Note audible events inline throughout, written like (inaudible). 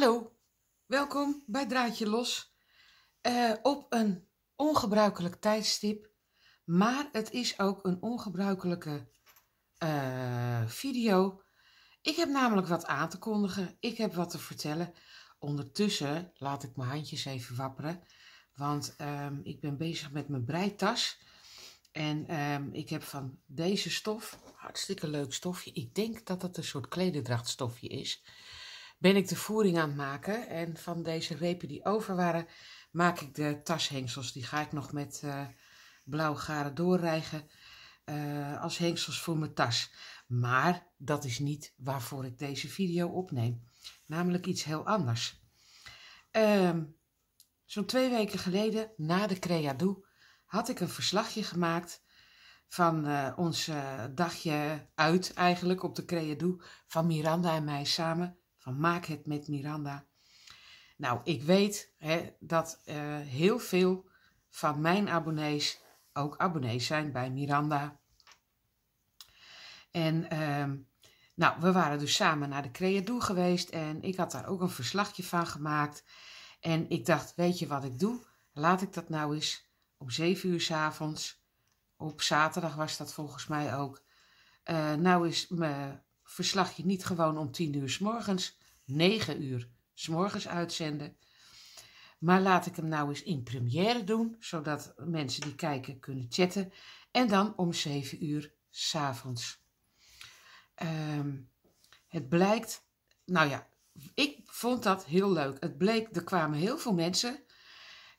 Hallo, welkom bij Draadje Los. Eh, op een ongebruikelijk tijdstip, maar het is ook een ongebruikelijke eh, video. Ik heb namelijk wat aan te kondigen, ik heb wat te vertellen. Ondertussen laat ik mijn handjes even wapperen, want ehm, ik ben bezig met mijn breitas. En ehm, ik heb van deze stof, hartstikke leuk stofje. Ik denk dat het een soort klededrachtstofje is ben ik de voering aan het maken. En van deze repen die over waren, maak ik de tashengsels. Die ga ik nog met uh, eh, blauw garen doorrijgen eh, als hengsels voor mijn tas. Maar dat is niet waarvoor ik deze video opneem. Namelijk iets heel anders. Ehm, zo'n twee weken geleden, na de Creado had ik een verslagje gemaakt van uh, ons dagje uit eigenlijk op de Creadoe van Miranda en mij samen maak het met Miranda. Nou, ik weet hè, dat eh, heel veel van mijn abonnees ook abonnees zijn bij Miranda. En ehm, nou, we waren dus samen naar de Creadoe geweest en ik had daar ook een verslagje van gemaakt. En ik dacht, weet je wat ik doe? Laat ik dat nou eens om 7 uur s avonds, op zaterdag was dat volgens mij ook. Uh, nou is mijn verslagje niet gewoon om 10 uur s morgens, 9 uur s morgens uitzenden. Maar laat ik hem nou eens in première doen, zodat mensen die kijken kunnen chatten. En dan om 7 uur s'avonds. Um, ehm, het blijkt, nou ja, ik vond dat heel leuk. Het bleek, er kwamen heel veel mensen.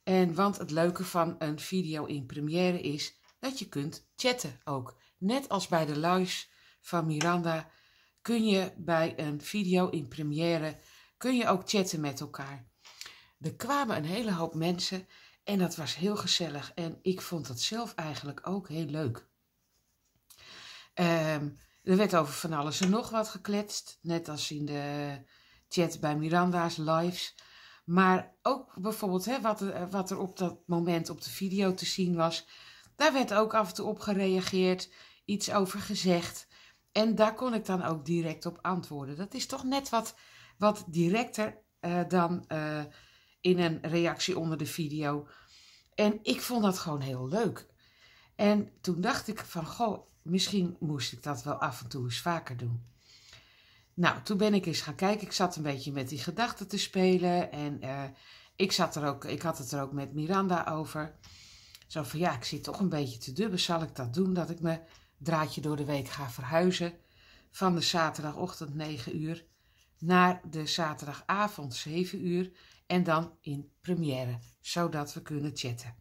En want het leuke van een video in première is dat je kunt chatten ook. Net als bij de luis van Miranda kun je bij een video in première kun je ook chatten met elkaar. Er kwamen een hele hoop mensen en dat was heel gezellig. En ik vond dat zelf eigenlijk ook heel leuk. Ehm, er werd over van alles en nog wat gekletst. Net als in de chat bij Miranda's lives. Maar ook bijvoorbeeld hè, wat, er, wat er op dat moment op de video te zien was. Daar werd ook af en toe op gereageerd. Iets over gezegd. En daar kon ik dan ook direct op antwoorden. Dat is toch net wat, wat directer eh, dan eh, in een reactie onder de video. En ik vond dat gewoon heel leuk. En toen dacht ik van, goh, misschien moest ik dat wel af en toe eens vaker doen. Nou, toen ben ik eens gaan kijken. Ik zat een beetje met die gedachten te spelen. En eh, ik, zat er ook, ik had het er ook met Miranda over. Zo van, ja, ik zit toch een beetje te dubben. Zal ik dat doen? Dat ik me draadje door de week ga verhuizen van de zaterdagochtend 9 uur naar de zaterdagavond 7 uur en dan in première, zodat we kunnen chatten.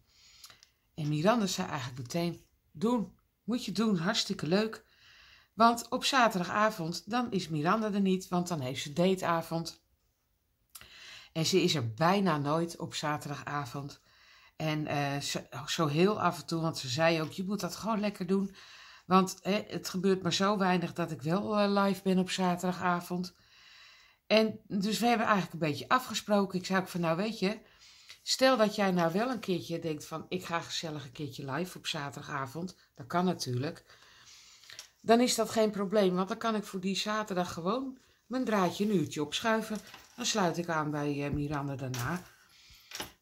En Miranda zei eigenlijk meteen, doen, moet je doen, hartstikke leuk. Want op zaterdagavond, dan is Miranda er niet, want dan heeft ze dateavond. En ze is er bijna nooit op zaterdagavond. En eh, zo, heel af en toe, want ze zei ook, je moet dat gewoon lekker doen. Want hè, het gebeurt maar zo weinig dat ik wel eh, live ben op zaterdagavond. En dus we hebben eigenlijk een beetje afgesproken. Ik zei ook van, nou weet je, stel dat jij nou wel een keertje denkt van, ik ga gezellig een keertje live op zaterdagavond. Dat kan natuurlijk. Dan is dat geen probleem, want dan kan ik voor die zaterdag gewoon mijn draadje een uurtje opschuiven. Dan sluit ik aan bij eh, Miranda daarna.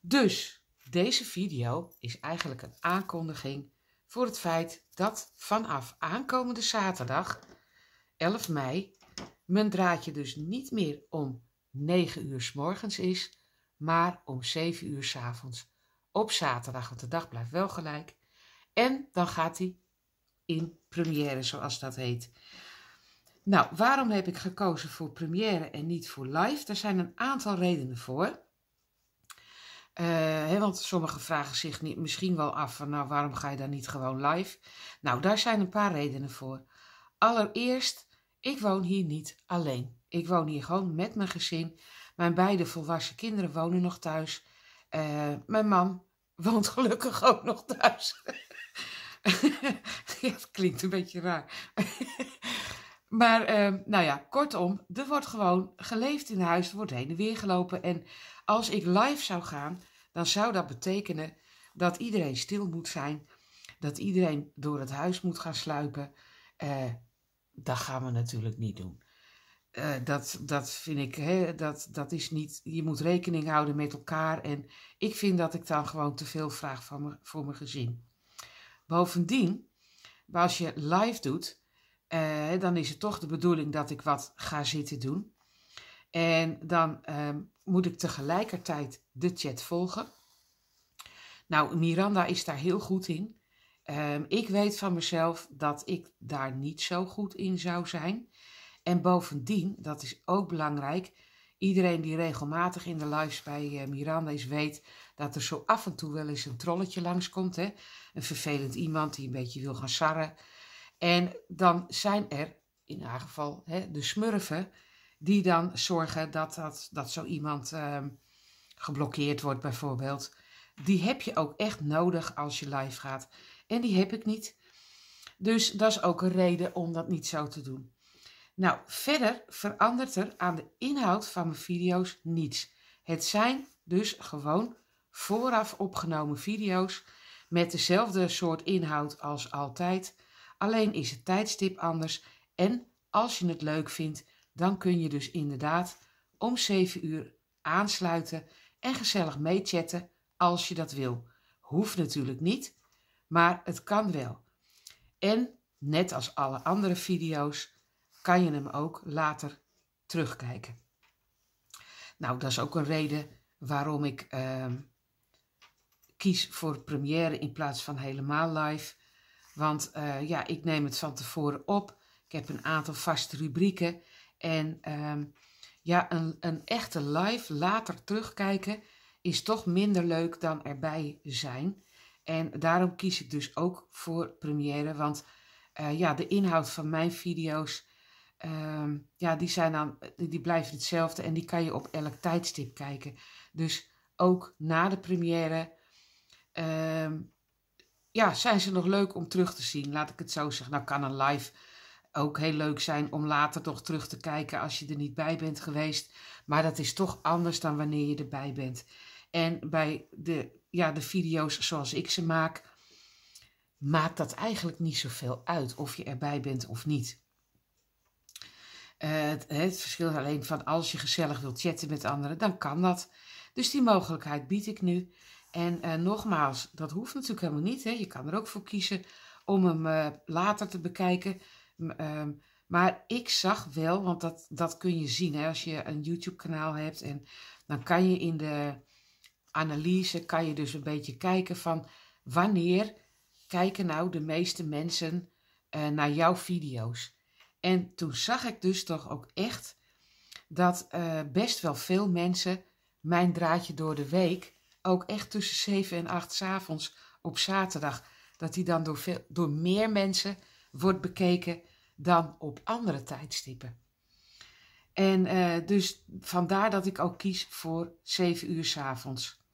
Dus, deze video is eigenlijk een aankondiging voor het feit dat vanaf aankomende zaterdag 11 mei mijn draadje dus niet meer om 9 uur s morgens is, maar om 7 uur s avonds op zaterdag, want de dag blijft wel gelijk. En dan gaat hij in première, zoals dat heet. Nou, waarom heb ik gekozen voor première en niet voor live? Er zijn een aantal redenen voor. Eh, want sommigen vragen zich niet, misschien wel af van nou waarom ga je dan niet gewoon live? Nou, daar zijn een paar redenen voor. Allereerst, ik woon hier niet alleen. Ik woon hier gewoon met mijn gezin. Mijn beide volwassen kinderen wonen nog thuis. Eh, mijn man (laughs) woont gelukkig ook nog thuis. (laughs) ja, dat klinkt een beetje raar. (laughs) maar ehm, nou ja, kortom, er wordt gewoon geleefd in huis, er wordt heen en weer gelopen. En als ik live zou gaan, dan zou dat betekenen dat iedereen stil moet zijn, dat iedereen door het huis moet gaan sluipen. Eh, dat gaan we natuurlijk niet doen. Eh, dat, dat vind ik, hè, dat, dat is niet, je moet rekening houden met elkaar. En ik vind dat ik dan gewoon te veel vraag van me, voor mijn gezin. Bovendien, als je live doet, eh, dan is het toch de bedoeling dat ik wat ga zitten doen. En dan ehm, moet ik tegelijkertijd de chat volgen. Nou, Miranda is daar heel goed in. Ehm, ik weet van mezelf dat ik daar niet zo goed in zou zijn. En bovendien, dat is ook belangrijk, iedereen die regelmatig in de lives bij eh, Miranda is, weet dat er zo af en toe wel eens een trolletje langskomt. Hè? Een vervelend iemand die een beetje wil gaan sarren. En dan zijn er, in haar geval, hè, de smurfen die dan zorgen dat, dat, dat zo iemand ehm, geblokkeerd wordt, bijvoorbeeld. Die heb je ook echt nodig als je live gaat. En die heb ik niet. Dus dat is ook een reden om dat niet zo te doen. Nou, verder verandert er aan de inhoud van mijn video's niets. Het zijn dus gewoon vooraf opgenomen video's met dezelfde soort inhoud als altijd. Alleen is het tijdstip anders en als je het leuk vindt, dan kun je dus inderdaad om 7 uur aansluiten en gezellig meechatten als je dat wil. Hoeft natuurlijk niet, maar het kan wel. En net als alle andere video's kan je hem ook later terugkijken. Nou, dat is ook een reden waarom ik ehm, kies voor première in plaats van helemaal live. Want eh, ja, ik neem het van tevoren op. Ik heb een aantal vaste rubrieken en ehm, ja, een, een echte live later terugkijken is toch minder leuk dan erbij zijn. En daarom kies ik dus ook voor première, want eh, ja, de inhoud van mijn video's, um, ja, die, zijn dan, eh, die blijven hetzelfde en die kan je op elk tijdstip kijken. Dus ook na de première ehm, ja, zijn ze nog leuk om terug te zien, laat ik het zo zeggen. Nou kan een live ook heel leuk zijn om later toch terug te kijken als je er niet bij bent geweest. Maar dat is toch anders dan wanneer je erbij bent. En bij de, ja, de video's zoals ik ze maak, maakt dat eigenlijk niet zoveel uit of je erbij bent of niet. Eh, het, het, verschil alleen van als je gezellig wilt chatten met anderen, dan kan dat. Dus die mogelijkheid bied ik nu. En eh, nogmaals, dat hoeft natuurlijk helemaal niet. Hè. Je kan er ook voor kiezen om hem eh, later te bekijken. Ehm, maar ik zag wel, want dat, dat kun je zien hè, als je een YouTube-kanaal hebt. En dan kan je in de analyse kan je dus een beetje kijken van wanneer kijken nou de meeste mensen eh, naar jouw video's. En toen zag ik dus toch ook echt dat eh, best wel veel mensen mijn draadje door de week ook echt tussen 7 en 8 s avonds op zaterdag. Dat die dan door, veel, door meer mensen wordt bekeken dan op andere tijdstippen. En eh, dus vandaar dat ik ook kies voor 7 uur s avonds.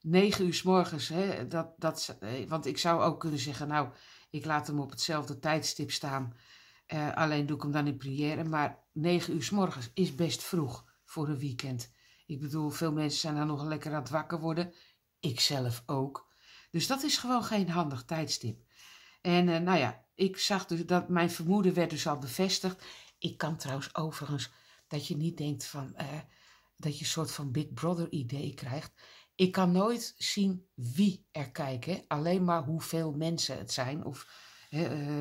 9 uur s morgens, hè, dat, dat, eh, want ik zou ook kunnen zeggen, nou, ik laat hem op hetzelfde tijdstip staan. Eh, alleen doe ik hem dan in prière. Maar 9 uur s morgens is best vroeg voor een weekend. Ik bedoel, veel mensen zijn dan nog lekker aan het wakker worden. Ik zelf ook. Dus dat is gewoon geen handig tijdstip. En nou ja, ik zag dus dat mijn vermoeden werd dus al bevestigd. Ik kan trouwens overigens dat je niet denkt van eh, dat je een soort van Big Brother idee krijgt. Ik kan nooit zien wie er kijken, alleen maar hoeveel mensen het zijn of eh,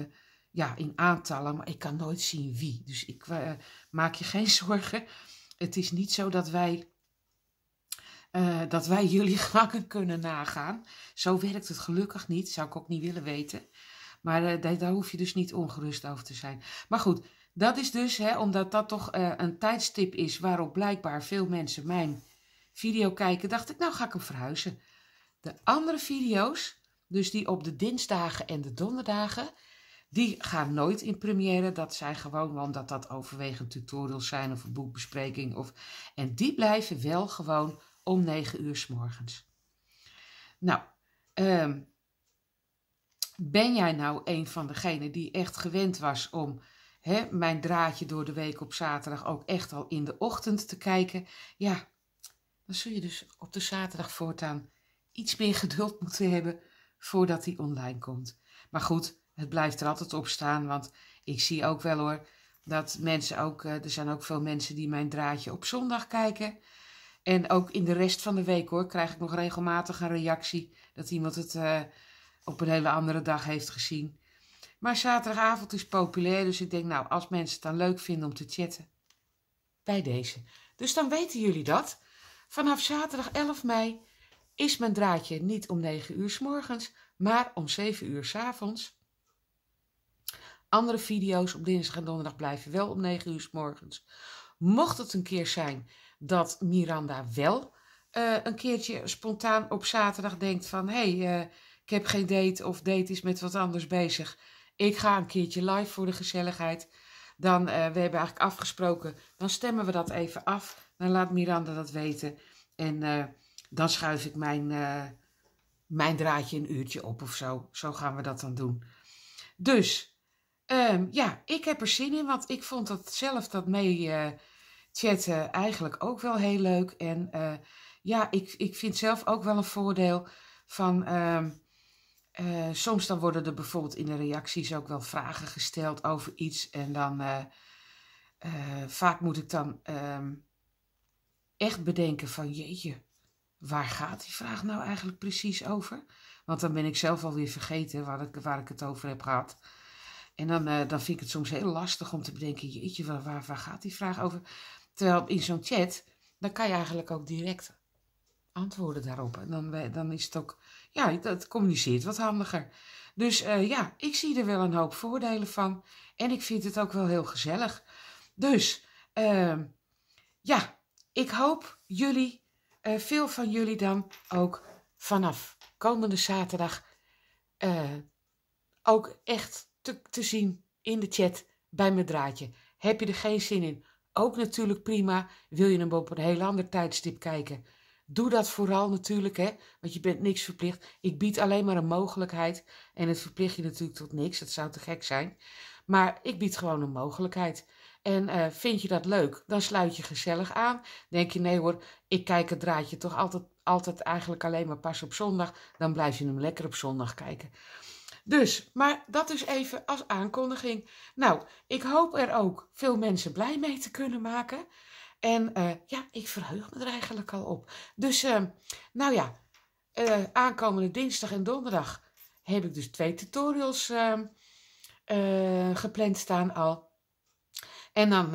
ja, in aantallen, maar ik kan nooit zien wie. Dus ik eh, maak je geen (laughs) zorgen. Het is niet zo dat wij dat wij jullie gangen (laughs) kunnen nagaan. Zo werkt het gelukkig niet, zou ik ook niet willen weten. Maar eh, daar hoef je dus niet ongerust over te zijn. Maar goed, dat is dus, hè, omdat dat toch eh, een tijdstip is waarop blijkbaar veel mensen mijn video kijken, dacht ik, nou ga ik hem verhuizen. De andere video's, dus die op de dinsdagen en de donderdagen, die gaan nooit in première. Dat zijn gewoon, omdat dat overwegend tutorials zijn of een boekbespreking. Of, en die blijven wel gewoon om 9 uur s morgens. Nou, um, ben jij nou een van degenen die echt gewend was om hè, mijn draadje door de week op zaterdag ook echt al in de ochtend te kijken? Ja, dan zul je dus op de zaterdag voortaan iets meer (laughs) geduld moeten hebben voordat die online komt. Maar goed, het blijft er altijd op staan, want ik zie ook wel hoor dat mensen ook, eh, er zijn ook veel mensen die mijn draadje op zondag kijken. En ook in de rest van de week hoor, krijg ik nog regelmatig een reactie dat iemand het. Eh, op een hele andere dag heeft gezien. Maar zaterdagavond is populair, dus ik denk, nou, als mensen het dan leuk vinden om te chatten, bij deze. Dus dan weten jullie dat. Vanaf zaterdag 11 mei is mijn draadje niet om 9 uur s morgens, maar om 7 uur s avonds. Andere video's op dinsdag en donderdag blijven wel om 9 uur s morgens. Mocht het een keer zijn dat Miranda wel eh, een keertje spontaan op zaterdag denkt van... hé, hey, eh, ik heb geen date of date is met wat anders bezig. Ik ga een keertje live voor de gezelligheid. Dan, uh, we hebben eigenlijk afgesproken, dan stemmen we dat even af. Dan laat Miranda dat weten. En eh, dan schuif ik mijn, eh, mijn draadje een uurtje op of zo. Zo gaan we dat dan doen. Dus, ehm, ja, ik heb er zin in, want ik vond dat zelf dat mee chatten eigenlijk ook wel heel leuk. En ja, ik, ik vind zelf ook wel een voordeel van ehm, eh, soms dan worden er bijvoorbeeld in de reacties ook wel vragen gesteld over iets. En dan eh, eh, vaak moet ik dan ehm, echt bedenken van jeetje, waar gaat die vraag nou eigenlijk precies over? Want dan ben ik zelf alweer vergeten waar ik, waar ik het over heb gehad. En dan, dan vind ik het soms heel lastig om te bedenken, jeetje, waar, waar, waar gaat die vraag over? Terwijl in zo'n chat, dan kan je eigenlijk ook direct antwoorden daarop. En dan, dan is het ook, ja, dat communiceert wat handiger. Dus eh, ja, ik zie er wel een hoop voordelen van. En ik vind het ook wel heel gezellig. Dus ehm, ja, ik hoop jullie, eh, veel van jullie dan ook vanaf komende zaterdag eh, ook echt te, te zien in de chat bij mijn draadje. Heb je er geen zin in? Ook natuurlijk prima. Wil je hem op een heel ander tijdstip kijken? Doe dat vooral natuurlijk, hè, want je bent niks verplicht. Ik bied alleen maar een mogelijkheid en het verplicht je natuurlijk tot niks. Dat zou te gek zijn. Maar ik bied gewoon een mogelijkheid. En eh, vind je dat leuk, dan sluit je gezellig aan. Denk je, nee hoor, ik kijk het draadje toch altijd, altijd eigenlijk alleen maar pas op zondag. Dan blijf je hem lekker op zondag kijken. Dus, maar dat is even als aankondiging. Nou, ik hoop er ook veel mensen blij mee te kunnen maken. En eh, ja, ik verheug me er eigenlijk al op. Dus, ehm, nou ja, eh, aankomende dinsdag en donderdag heb ik dus twee tutorials ehm, eh, gepland staan al. En dan,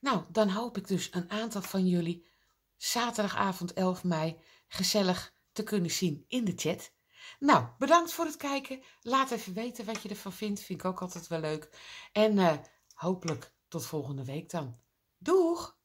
nou, dan hoop ik dus een aantal van jullie zaterdagavond 11 mei gezellig te kunnen zien in de chat. Nou, bedankt voor het kijken. Laat even weten wat je ervan vindt. Vind ik ook altijd wel leuk. En hopelijk tot volgende week dan. Doeg!